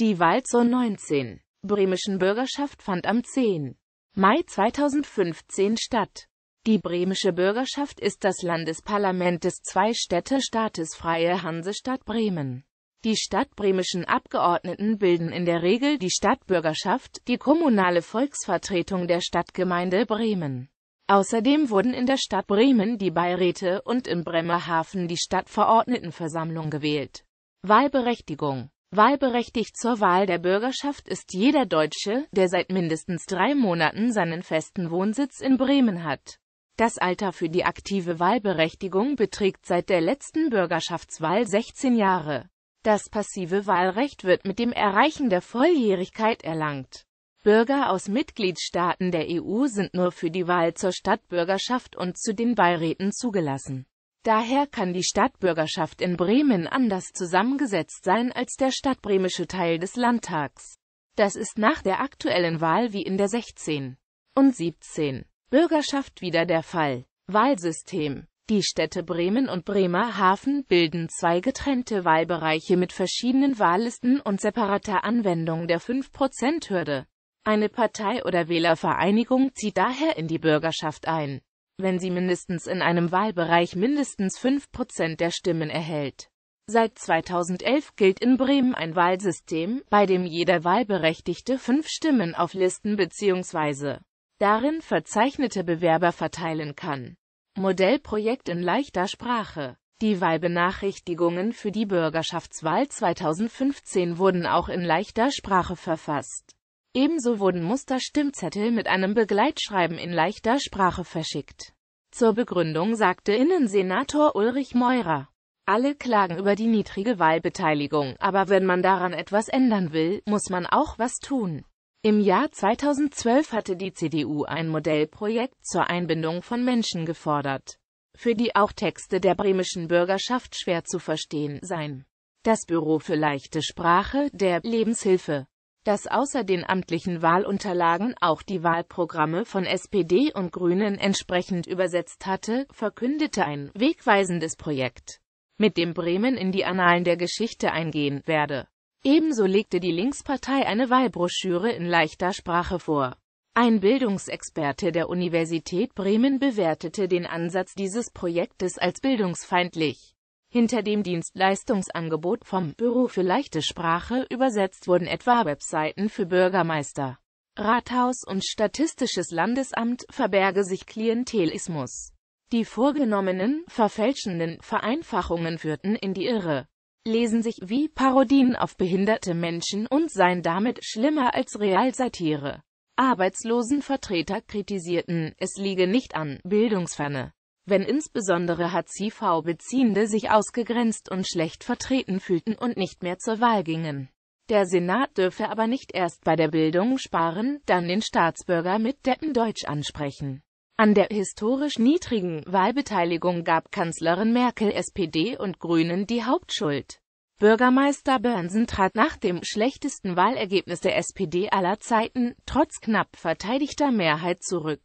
Die Wahl zur 19. bremischen Bürgerschaft fand am 10. Mai 2015 statt. Die bremische Bürgerschaft ist das Landesparlament des Zwei-Städte-Staates Freie Hansestadt Bremen. Die stadtbremischen Abgeordneten bilden in der Regel die Stadtbürgerschaft, die kommunale Volksvertretung der Stadtgemeinde Bremen. Außerdem wurden in der Stadt Bremen die Beiräte und in Bremerhaven die Stadtverordnetenversammlung gewählt. Wahlberechtigung Wahlberechtigt zur Wahl der Bürgerschaft ist jeder Deutsche, der seit mindestens drei Monaten seinen festen Wohnsitz in Bremen hat. Das Alter für die aktive Wahlberechtigung beträgt seit der letzten Bürgerschaftswahl 16 Jahre. Das passive Wahlrecht wird mit dem Erreichen der Volljährigkeit erlangt. Bürger aus Mitgliedstaaten der EU sind nur für die Wahl zur Stadtbürgerschaft und zu den Beiräten zugelassen. Daher kann die Stadtbürgerschaft in Bremen anders zusammengesetzt sein als der stadtbremische Teil des Landtags. Das ist nach der aktuellen Wahl wie in der 16 und 17 Bürgerschaft wieder der Fall. Wahlsystem Die Städte Bremen und Bremerhaven bilden zwei getrennte Wahlbereiche mit verschiedenen Wahllisten und separater Anwendung der 5%-Hürde. Eine Partei oder Wählervereinigung zieht daher in die Bürgerschaft ein wenn sie mindestens in einem Wahlbereich mindestens 5% der Stimmen erhält. Seit 2011 gilt in Bremen ein Wahlsystem, bei dem jeder Wahlberechtigte fünf Stimmen auf Listen bzw. darin verzeichnete Bewerber verteilen kann. Modellprojekt in leichter Sprache die Wahlbenachrichtigungen für die Bürgerschaftswahl 2015 wurden auch in leichter Sprache verfasst. Ebenso wurden Musterstimmzettel mit einem Begleitschreiben in leichter Sprache verschickt. Zur Begründung sagte Innensenator Ulrich Meurer, alle klagen über die niedrige Wahlbeteiligung, aber wenn man daran etwas ändern will, muss man auch was tun. Im Jahr 2012 hatte die CDU ein Modellprojekt zur Einbindung von Menschen gefordert, für die auch Texte der bremischen Bürgerschaft schwer zu verstehen seien. Das Büro für leichte Sprache der Lebenshilfe dass außer den amtlichen Wahlunterlagen auch die Wahlprogramme von SPD und Grünen entsprechend übersetzt hatte, verkündete ein wegweisendes Projekt, mit dem Bremen in die Annalen der Geschichte eingehen werde. Ebenso legte die Linkspartei eine Wahlbroschüre in leichter Sprache vor. Ein Bildungsexperte der Universität Bremen bewertete den Ansatz dieses Projektes als bildungsfeindlich. Hinter dem Dienstleistungsangebot vom Büro für leichte Sprache übersetzt wurden etwa Webseiten für Bürgermeister, Rathaus und Statistisches Landesamt verberge sich Klientelismus. Die vorgenommenen, verfälschenden Vereinfachungen führten in die Irre, lesen sich wie Parodien auf behinderte Menschen und seien damit schlimmer als Realsatire. Arbeitslosenvertreter kritisierten, es liege nicht an Bildungsferne wenn insbesondere hcv beziehende sich ausgegrenzt und schlecht vertreten fühlten und nicht mehr zur Wahl gingen. Der Senat dürfe aber nicht erst bei der Bildung sparen, dann den Staatsbürger mit Deppendeutsch ansprechen. An der historisch niedrigen Wahlbeteiligung gab Kanzlerin Merkel SPD und Grünen die Hauptschuld. Bürgermeister Börnsen trat nach dem schlechtesten Wahlergebnis der SPD aller Zeiten, trotz knapp verteidigter Mehrheit zurück.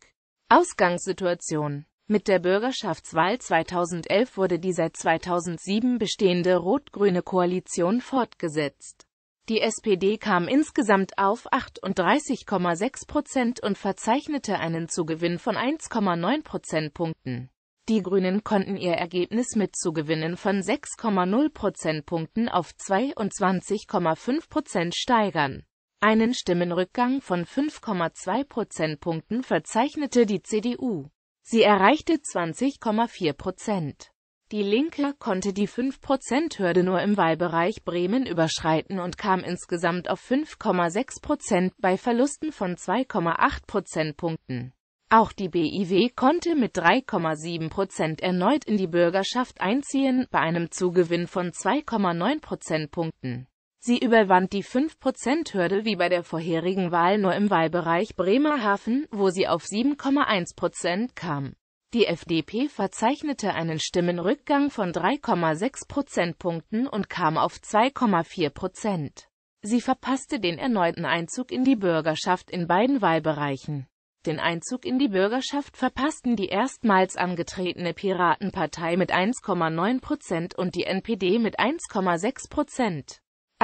Ausgangssituation mit der Bürgerschaftswahl 2011 wurde die seit 2007 bestehende rot-grüne Koalition fortgesetzt. Die SPD kam insgesamt auf 38,6 Prozent und verzeichnete einen Zugewinn von 1,9 Prozentpunkten. Die Grünen konnten ihr Ergebnis mit Zugewinnen von 6,0 Prozentpunkten auf 22,5 Prozent steigern. Einen Stimmenrückgang von 5,2 Prozentpunkten verzeichnete die CDU. Sie erreichte 20,4 Prozent. Die Linke konnte die 5%-Hürde prozent nur im Wahlbereich Bremen überschreiten und kam insgesamt auf 5,6 Prozent bei Verlusten von 2,8 Prozentpunkten. Auch die BIW konnte mit 3,7 Prozent erneut in die Bürgerschaft einziehen, bei einem Zugewinn von 2,9 Prozentpunkten. Sie überwand die 5 hürde wie bei der vorherigen Wahl nur im Wahlbereich Bremerhaven, wo sie auf 7,1 kam. Die FDP verzeichnete einen Stimmenrückgang von 3,6 Prozentpunkten und kam auf 2,4 Sie verpasste den erneuten Einzug in die Bürgerschaft in beiden Wahlbereichen. Den Einzug in die Bürgerschaft verpassten die erstmals angetretene Piratenpartei mit 1,9 und die NPD mit 1,6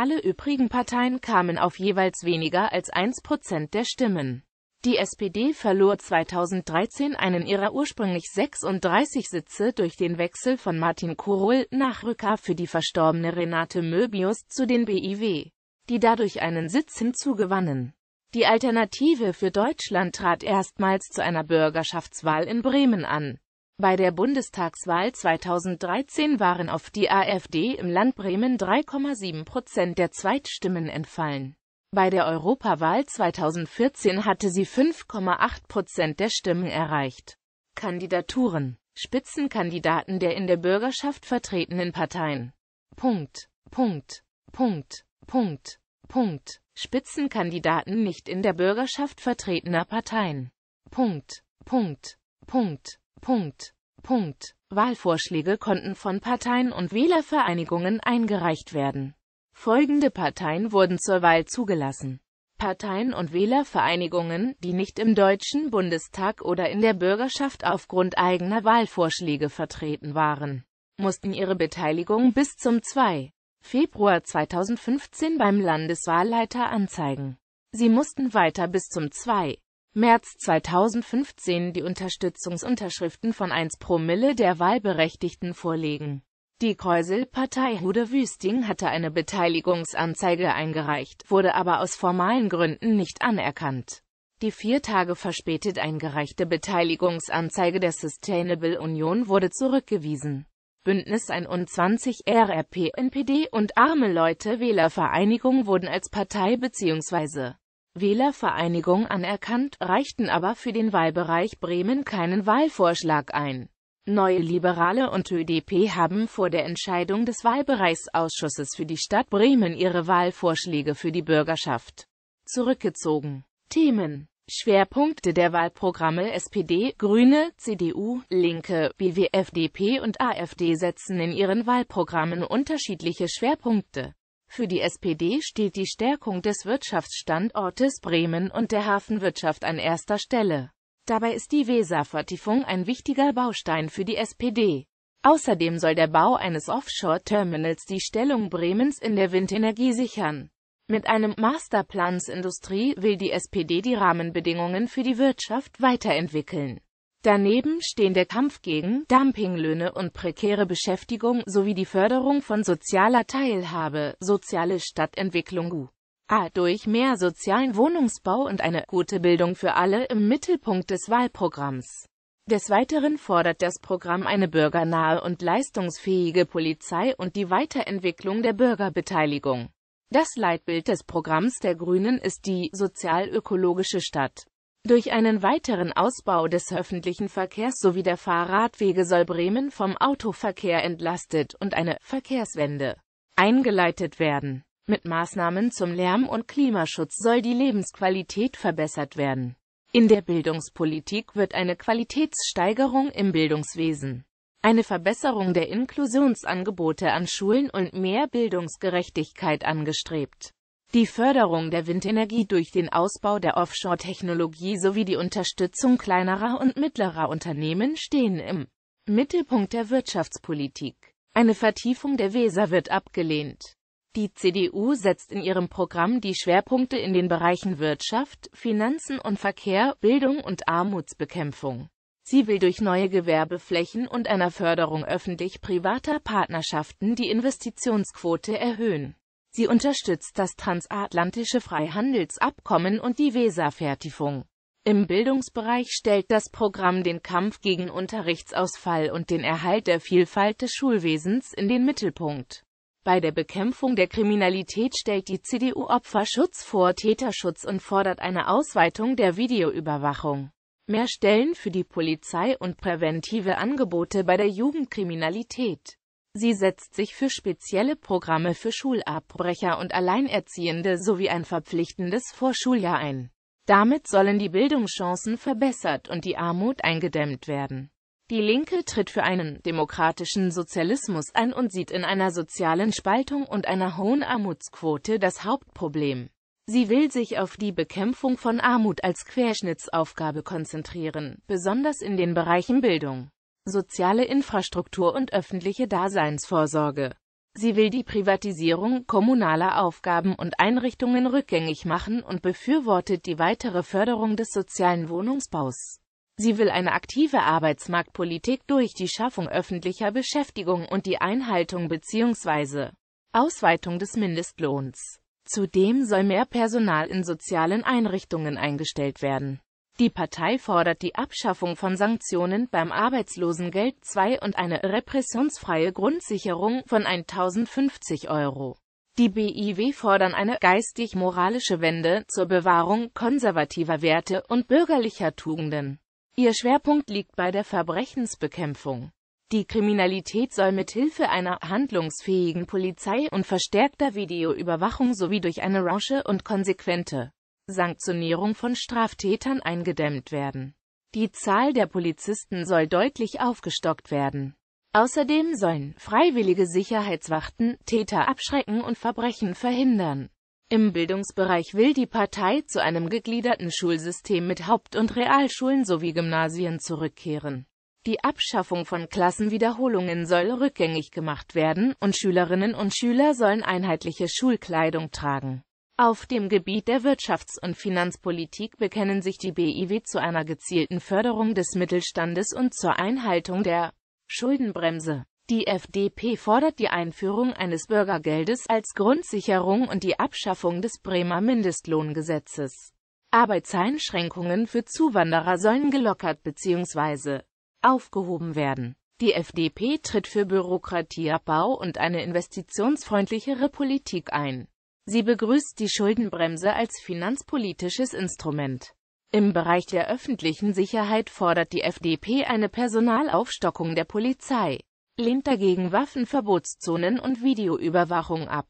alle übrigen Parteien kamen auf jeweils weniger als 1% der Stimmen. Die SPD verlor 2013 einen ihrer ursprünglich 36 Sitze durch den Wechsel von Martin Kohl nach Rücker für die verstorbene Renate Möbius zu den BIW, die dadurch einen Sitz hinzugewannen. Die Alternative für Deutschland trat erstmals zu einer Bürgerschaftswahl in Bremen an. Bei der Bundestagswahl 2013 waren auf die AfD im Land Bremen 3,7 Prozent der Zweitstimmen entfallen. Bei der Europawahl 2014 hatte sie 5,8 Prozent der Stimmen erreicht. Kandidaturen Spitzenkandidaten der in der Bürgerschaft vertretenen Parteien. Punkt. Punkt. Punkt. Punkt. Punkt. Spitzenkandidaten nicht in der Bürgerschaft vertretener Parteien. Punkt. Punkt. Punkt. Punkt. Punkt. Wahlvorschläge konnten von Parteien und Wählervereinigungen eingereicht werden. Folgende Parteien wurden zur Wahl zugelassen. Parteien und Wählervereinigungen, die nicht im Deutschen Bundestag oder in der Bürgerschaft aufgrund eigener Wahlvorschläge vertreten waren, mussten ihre Beteiligung bis zum 2. Februar 2015 beim Landeswahlleiter anzeigen. Sie mussten weiter bis zum 2. März 2015 die Unterstützungsunterschriften von 1 Promille der Wahlberechtigten vorlegen. Die Kräusel-Partei Hude Wüsting hatte eine Beteiligungsanzeige eingereicht, wurde aber aus formalen Gründen nicht anerkannt. Die vier Tage verspätet eingereichte Beteiligungsanzeige der Sustainable Union wurde zurückgewiesen. Bündnis 21 RRP, NPD und Arme Leute Wählervereinigung wurden als Partei bzw. Wählervereinigung anerkannt, reichten aber für den Wahlbereich Bremen keinen Wahlvorschlag ein. Neue Liberale und ÖDP haben vor der Entscheidung des Wahlbereichsausschusses für die Stadt Bremen ihre Wahlvorschläge für die Bürgerschaft zurückgezogen. Themen Schwerpunkte der Wahlprogramme SPD, Grüne, CDU, Linke, BWFDP und AfD setzen in ihren Wahlprogrammen unterschiedliche Schwerpunkte. Für die SPD steht die Stärkung des Wirtschaftsstandortes Bremen und der Hafenwirtschaft an erster Stelle. Dabei ist die Weservertiefung ein wichtiger Baustein für die SPD. Außerdem soll der Bau eines Offshore-Terminals die Stellung Bremens in der Windenergie sichern. Mit einem Masterplans Industrie will die SPD die Rahmenbedingungen für die Wirtschaft weiterentwickeln. Daneben stehen der Kampf gegen Dumpinglöhne und prekäre Beschäftigung sowie die Förderung von sozialer Teilhabe, soziale Stadtentwicklung UA durch mehr sozialen Wohnungsbau und eine gute Bildung für alle im Mittelpunkt des Wahlprogramms. Des Weiteren fordert das Programm eine bürgernahe und leistungsfähige Polizei und die Weiterentwicklung der Bürgerbeteiligung. Das Leitbild des Programms der Grünen ist die sozial-ökologische Stadt. Durch einen weiteren Ausbau des öffentlichen Verkehrs sowie der Fahrradwege soll Bremen vom Autoverkehr entlastet und eine Verkehrswende eingeleitet werden. Mit Maßnahmen zum Lärm- und Klimaschutz soll die Lebensqualität verbessert werden. In der Bildungspolitik wird eine Qualitätssteigerung im Bildungswesen, eine Verbesserung der Inklusionsangebote an Schulen und mehr Bildungsgerechtigkeit angestrebt. Die Förderung der Windenergie durch den Ausbau der Offshore-Technologie sowie die Unterstützung kleinerer und mittlerer Unternehmen stehen im Mittelpunkt der Wirtschaftspolitik. Eine Vertiefung der Weser wird abgelehnt. Die CDU setzt in ihrem Programm die Schwerpunkte in den Bereichen Wirtschaft, Finanzen und Verkehr, Bildung und Armutsbekämpfung. Sie will durch neue Gewerbeflächen und einer Förderung öffentlich-privater Partnerschaften die Investitionsquote erhöhen. Sie unterstützt das transatlantische Freihandelsabkommen und die Weserfertigung. Im Bildungsbereich stellt das Programm den Kampf gegen Unterrichtsausfall und den Erhalt der Vielfalt des Schulwesens in den Mittelpunkt. Bei der Bekämpfung der Kriminalität stellt die CDU Opferschutz vor Täterschutz und fordert eine Ausweitung der Videoüberwachung. Mehr Stellen für die Polizei und präventive Angebote bei der Jugendkriminalität. Sie setzt sich für spezielle Programme für Schulabbrecher und Alleinerziehende sowie ein verpflichtendes Vorschuljahr ein. Damit sollen die Bildungschancen verbessert und die Armut eingedämmt werden. Die Linke tritt für einen demokratischen Sozialismus ein und sieht in einer sozialen Spaltung und einer hohen Armutsquote das Hauptproblem. Sie will sich auf die Bekämpfung von Armut als Querschnittsaufgabe konzentrieren, besonders in den Bereichen Bildung, soziale Infrastruktur und öffentliche Daseinsvorsorge. Sie will die Privatisierung kommunaler Aufgaben und Einrichtungen rückgängig machen und befürwortet die weitere Förderung des sozialen Wohnungsbaus. Sie will eine aktive Arbeitsmarktpolitik durch die Schaffung öffentlicher Beschäftigung und die Einhaltung bzw. Ausweitung des Mindestlohns. Zudem soll mehr Personal in sozialen Einrichtungen eingestellt werden. Die Partei fordert die Abschaffung von Sanktionen beim Arbeitslosengeld II und eine repressionsfreie Grundsicherung von 1050 Euro. Die BIW fordern eine geistig-moralische Wende zur Bewahrung konservativer Werte und bürgerlicher Tugenden. Ihr Schwerpunkt liegt bei der Verbrechensbekämpfung. Die Kriminalität soll mit Hilfe einer handlungsfähigen Polizei und verstärkter Videoüberwachung sowie durch eine rausche und konsequente Sanktionierung von Straftätern eingedämmt werden. Die Zahl der Polizisten soll deutlich aufgestockt werden. Außerdem sollen freiwillige Sicherheitswachten Täter abschrecken und Verbrechen verhindern. Im Bildungsbereich will die Partei zu einem gegliederten Schulsystem mit Haupt- und Realschulen sowie Gymnasien zurückkehren. Die Abschaffung von Klassenwiederholungen soll rückgängig gemacht werden und Schülerinnen und Schüler sollen einheitliche Schulkleidung tragen. Auf dem Gebiet der Wirtschafts- und Finanzpolitik bekennen sich die BIW zu einer gezielten Förderung des Mittelstandes und zur Einhaltung der Schuldenbremse. Die FDP fordert die Einführung eines Bürgergeldes als Grundsicherung und die Abschaffung des Bremer Mindestlohngesetzes. Arbeitseinschränkungen für Zuwanderer sollen gelockert bzw. aufgehoben werden. Die FDP tritt für Bürokratieabbau und eine investitionsfreundlichere Politik ein. Sie begrüßt die Schuldenbremse als finanzpolitisches Instrument. Im Bereich der öffentlichen Sicherheit fordert die FDP eine Personalaufstockung der Polizei, lehnt dagegen Waffenverbotszonen und Videoüberwachung ab.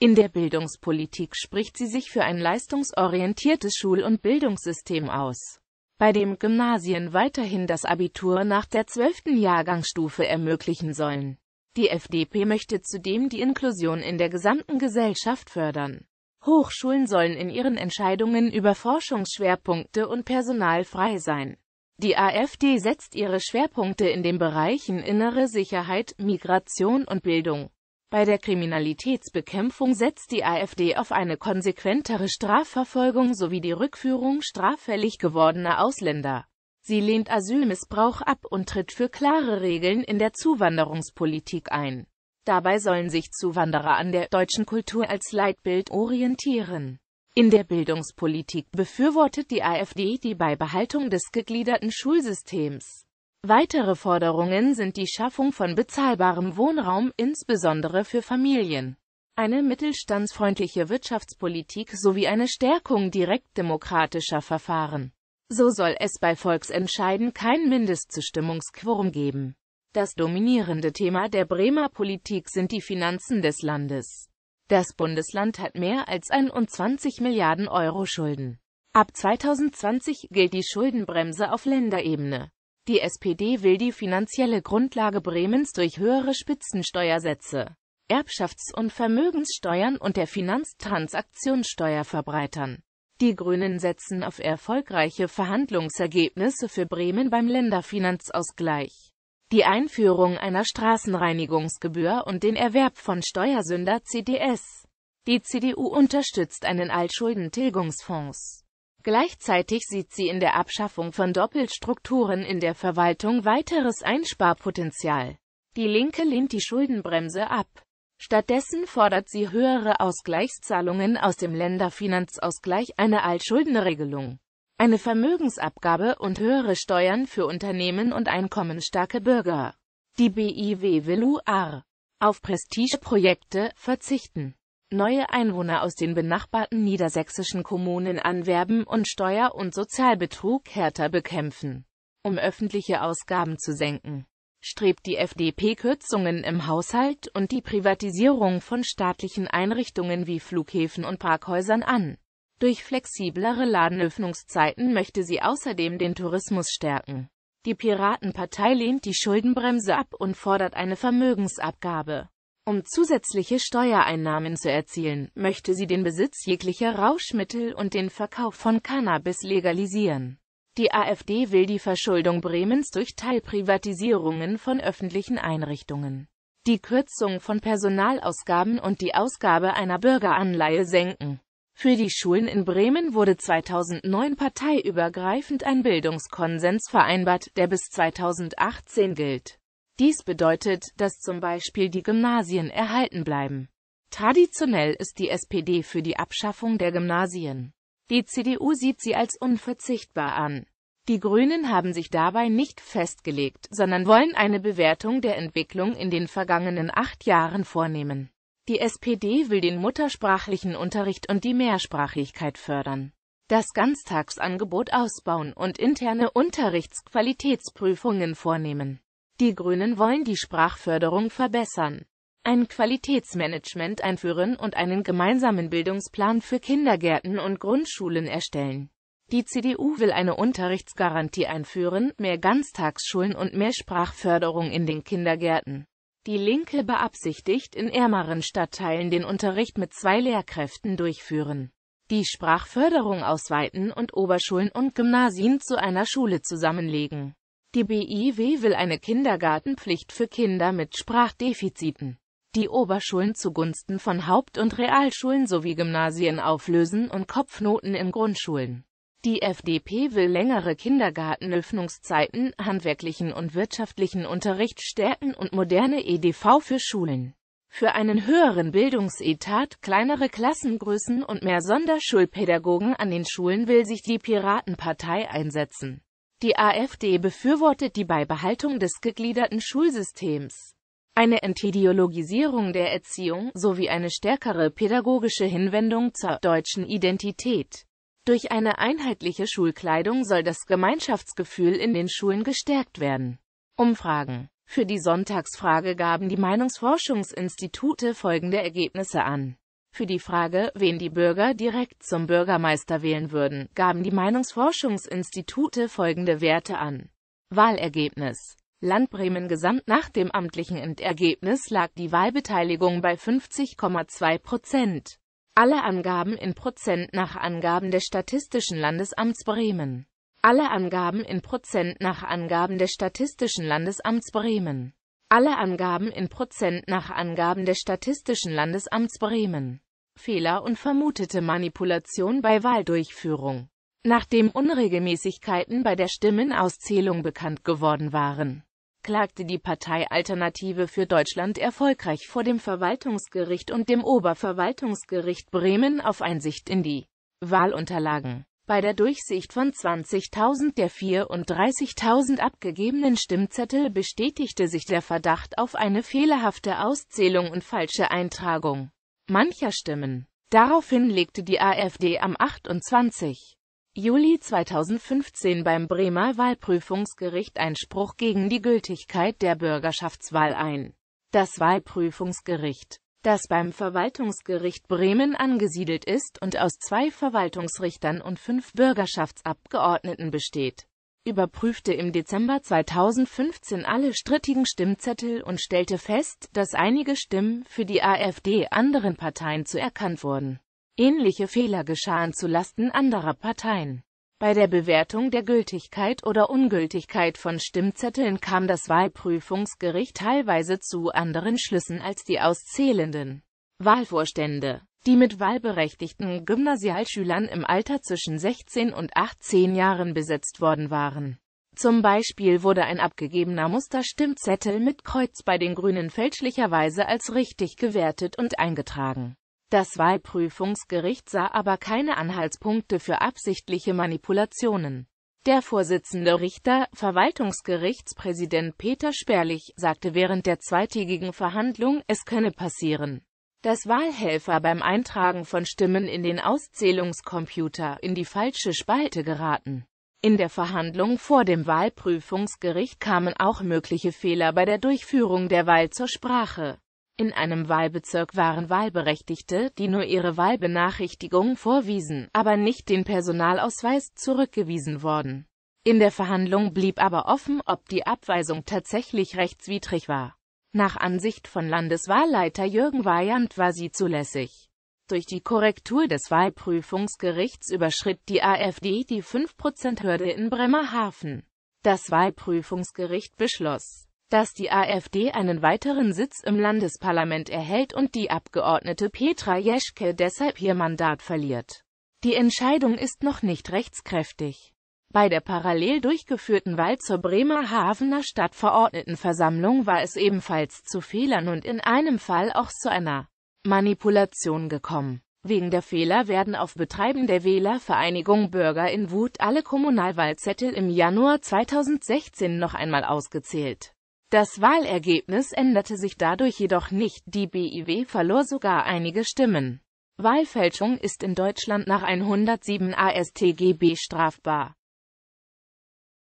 In der Bildungspolitik spricht sie sich für ein leistungsorientiertes Schul- und Bildungssystem aus, bei dem Gymnasien weiterhin das Abitur nach der 12. Jahrgangsstufe ermöglichen sollen. Die FDP möchte zudem die Inklusion in der gesamten Gesellschaft fördern. Hochschulen sollen in ihren Entscheidungen über Forschungsschwerpunkte und Personal frei sein. Die AfD setzt ihre Schwerpunkte in den Bereichen innere Sicherheit, Migration und Bildung. Bei der Kriminalitätsbekämpfung setzt die AfD auf eine konsequentere Strafverfolgung sowie die Rückführung straffällig gewordener Ausländer. Sie lehnt Asylmissbrauch ab und tritt für klare Regeln in der Zuwanderungspolitik ein. Dabei sollen sich Zuwanderer an der deutschen Kultur als Leitbild orientieren. In der Bildungspolitik befürwortet die AfD die Beibehaltung des gegliederten Schulsystems. Weitere Forderungen sind die Schaffung von bezahlbarem Wohnraum, insbesondere für Familien, eine mittelstandsfreundliche Wirtschaftspolitik sowie eine Stärkung direktdemokratischer Verfahren. So soll es bei Volksentscheiden kein Mindestzustimmungsquorum geben. Das dominierende Thema der Bremer Politik sind die Finanzen des Landes. Das Bundesland hat mehr als 21 Milliarden Euro Schulden. Ab 2020 gilt die Schuldenbremse auf Länderebene. Die SPD will die finanzielle Grundlage Bremens durch höhere Spitzensteuersätze, Erbschafts- und Vermögenssteuern und der Finanztransaktionssteuer verbreitern. Die Grünen setzen auf erfolgreiche Verhandlungsergebnisse für Bremen beim Länderfinanzausgleich. Die Einführung einer Straßenreinigungsgebühr und den Erwerb von Steuersünder CDS. Die CDU unterstützt einen Altschuldentilgungsfonds. Gleichzeitig sieht sie in der Abschaffung von Doppelstrukturen in der Verwaltung weiteres Einsparpotenzial. Die Linke lehnt die Schuldenbremse ab. Stattdessen fordert sie höhere Ausgleichszahlungen aus dem Länderfinanzausgleich, eine Altschuldenregelung, eine Vermögensabgabe und höhere Steuern für Unternehmen und einkommensstarke Bürger. Die BIW will UR auf Prestigeprojekte verzichten, neue Einwohner aus den benachbarten niedersächsischen Kommunen anwerben und Steuer- und Sozialbetrug härter bekämpfen, um öffentliche Ausgaben zu senken strebt die FDP Kürzungen im Haushalt und die Privatisierung von staatlichen Einrichtungen wie Flughäfen und Parkhäusern an. Durch flexiblere Ladenöffnungszeiten möchte sie außerdem den Tourismus stärken. Die Piratenpartei lehnt die Schuldenbremse ab und fordert eine Vermögensabgabe. Um zusätzliche Steuereinnahmen zu erzielen, möchte sie den Besitz jeglicher Rauschmittel und den Verkauf von Cannabis legalisieren. Die AfD will die Verschuldung Bremens durch Teilprivatisierungen von öffentlichen Einrichtungen, die Kürzung von Personalausgaben und die Ausgabe einer Bürgeranleihe senken. Für die Schulen in Bremen wurde 2009 parteiübergreifend ein Bildungskonsens vereinbart, der bis 2018 gilt. Dies bedeutet, dass zum Beispiel die Gymnasien erhalten bleiben. Traditionell ist die SPD für die Abschaffung der Gymnasien. Die CDU sieht sie als unverzichtbar an. Die Grünen haben sich dabei nicht festgelegt, sondern wollen eine Bewertung der Entwicklung in den vergangenen acht Jahren vornehmen. Die SPD will den muttersprachlichen Unterricht und die Mehrsprachigkeit fördern, das Ganztagsangebot ausbauen und interne Unterrichtsqualitätsprüfungen vornehmen. Die Grünen wollen die Sprachförderung verbessern ein Qualitätsmanagement einführen und einen gemeinsamen Bildungsplan für Kindergärten und Grundschulen erstellen. Die CDU will eine Unterrichtsgarantie einführen, mehr Ganztagsschulen und mehr Sprachförderung in den Kindergärten. Die Linke beabsichtigt, in ärmeren Stadtteilen den Unterricht mit zwei Lehrkräften durchführen, die Sprachförderung ausweiten und Oberschulen und Gymnasien zu einer Schule zusammenlegen. Die BIW will eine Kindergartenpflicht für Kinder mit Sprachdefiziten die Oberschulen zugunsten von Haupt- und Realschulen sowie Gymnasien auflösen und Kopfnoten in Grundschulen. Die FDP will längere Kindergartenöffnungszeiten, handwerklichen und wirtschaftlichen Unterricht stärken und moderne EDV für Schulen. Für einen höheren Bildungsetat, kleinere Klassengrößen und mehr Sonderschulpädagogen an den Schulen will sich die Piratenpartei einsetzen. Die AfD befürwortet die Beibehaltung des gegliederten Schulsystems. Eine Entideologisierung der Erziehung sowie eine stärkere pädagogische Hinwendung zur deutschen Identität. Durch eine einheitliche Schulkleidung soll das Gemeinschaftsgefühl in den Schulen gestärkt werden. Umfragen Für die Sonntagsfrage gaben die Meinungsforschungsinstitute folgende Ergebnisse an. Für die Frage, wen die Bürger direkt zum Bürgermeister wählen würden, gaben die Meinungsforschungsinstitute folgende Werte an. Wahlergebnis Land Bremen gesamt nach dem amtlichen Endergebnis lag die Wahlbeteiligung bei 50,2 Prozent. Alle Angaben in Prozent nach Angaben des Statistischen Landesamts Bremen. Alle Angaben in Prozent nach Angaben des Statistischen Landesamts Bremen. Alle Angaben in Prozent nach Angaben des Statistischen Landesamts Bremen. Fehler und vermutete Manipulation bei Wahldurchführung. Nachdem Unregelmäßigkeiten bei der Stimmenauszählung bekannt geworden waren, klagte die Partei Alternative für Deutschland erfolgreich vor dem Verwaltungsgericht und dem Oberverwaltungsgericht Bremen auf Einsicht in die Wahlunterlagen. Bei der Durchsicht von 20.000 der 34.000 abgegebenen Stimmzettel bestätigte sich der Verdacht auf eine fehlerhafte Auszählung und falsche Eintragung mancher Stimmen. Daraufhin legte die AfD am 28. Juli 2015 beim Bremer Wahlprüfungsgericht Einspruch gegen die Gültigkeit der Bürgerschaftswahl ein. Das Wahlprüfungsgericht, das beim Verwaltungsgericht Bremen angesiedelt ist und aus zwei Verwaltungsrichtern und fünf Bürgerschaftsabgeordneten besteht, überprüfte im Dezember 2015 alle strittigen Stimmzettel und stellte fest, dass einige Stimmen für die AfD anderen Parteien zuerkannt wurden Ähnliche Fehler geschahen zu Lasten anderer Parteien. Bei der Bewertung der Gültigkeit oder Ungültigkeit von Stimmzetteln kam das Wahlprüfungsgericht teilweise zu anderen Schlüssen als die auszählenden Wahlvorstände. Die mit wahlberechtigten Gymnasialschülern im Alter zwischen 16 und 18 Jahren besetzt worden waren. Zum Beispiel wurde ein abgegebener Musterstimmzettel mit Kreuz bei den Grünen fälschlicherweise als richtig gewertet und eingetragen. Das Wahlprüfungsgericht sah aber keine Anhaltspunkte für absichtliche Manipulationen. Der Vorsitzende Richter, Verwaltungsgerichtspräsident Peter Sperlich, sagte während der zweitägigen Verhandlung, es könne passieren, dass Wahlhelfer beim Eintragen von Stimmen in den Auszählungskomputer in die falsche Spalte geraten. In der Verhandlung vor dem Wahlprüfungsgericht kamen auch mögliche Fehler bei der Durchführung der Wahl zur Sprache. In einem Wahlbezirk waren Wahlberechtigte, die nur ihre Wahlbenachrichtigung vorwiesen, aber nicht den Personalausweis, zurückgewiesen worden. In der Verhandlung blieb aber offen, ob die Abweisung tatsächlich rechtswidrig war. Nach Ansicht von Landeswahlleiter Jürgen Weyand war sie zulässig. Durch die Korrektur des Wahlprüfungsgerichts überschritt die AfD die 5%-Hürde in Bremerhaven. Das Wahlprüfungsgericht beschloss, dass die AfD einen weiteren Sitz im Landesparlament erhält und die Abgeordnete Petra Jeschke deshalb ihr Mandat verliert. Die Entscheidung ist noch nicht rechtskräftig. Bei der parallel durchgeführten Wahl zur Bremerhavener Stadtverordnetenversammlung war es ebenfalls zu Fehlern und in einem Fall auch zu einer Manipulation gekommen. Wegen der Fehler werden auf Betreiben der Wählervereinigung Bürger in Wut alle Kommunalwahlzettel im Januar 2016 noch einmal ausgezählt. Das Wahlergebnis änderte sich dadurch jedoch nicht, die BIW verlor sogar einige Stimmen. Wahlfälschung ist in Deutschland nach 107 AStGB strafbar.